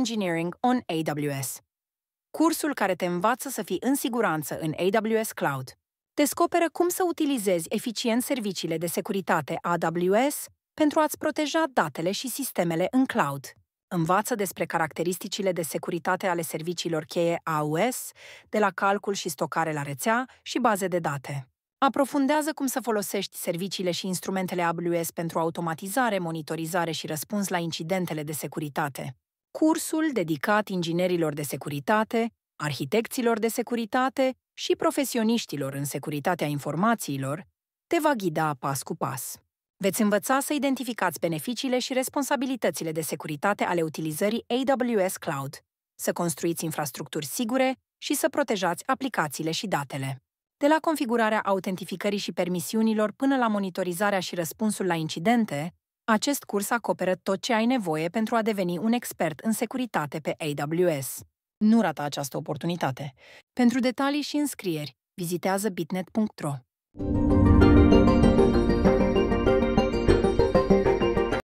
Engineering on AWS. Cursul care te învață să fii în siguranță în AWS Cloud. Descoperă cum să utilizezi eficient serviciile de securitate AWS pentru a-ți proteja datele și sistemele în cloud. Învață despre caracteristicile de securitate ale serviciilor cheie AWS, de la calcul și stocare la rețea și baze de date. Aprofundează cum să folosești serviciile și instrumentele AWS pentru automatizare, monitorizare și răspuns la incidentele de securitate cursul dedicat inginerilor de securitate, arhitecților de securitate și profesioniștilor în securitatea informațiilor, te va ghida pas cu pas. Veți învăța să identificați beneficiile și responsabilitățile de securitate ale utilizării AWS Cloud, să construiți infrastructuri sigure și să protejați aplicațiile și datele. De la configurarea autentificării și permisiunilor până la monitorizarea și răspunsul la incidente, acest curs acoperă tot ce ai nevoie pentru a deveni un expert în securitate pe AWS. Nu rata această oportunitate. Pentru detalii și înscrieri, vizitează bitnet.ro.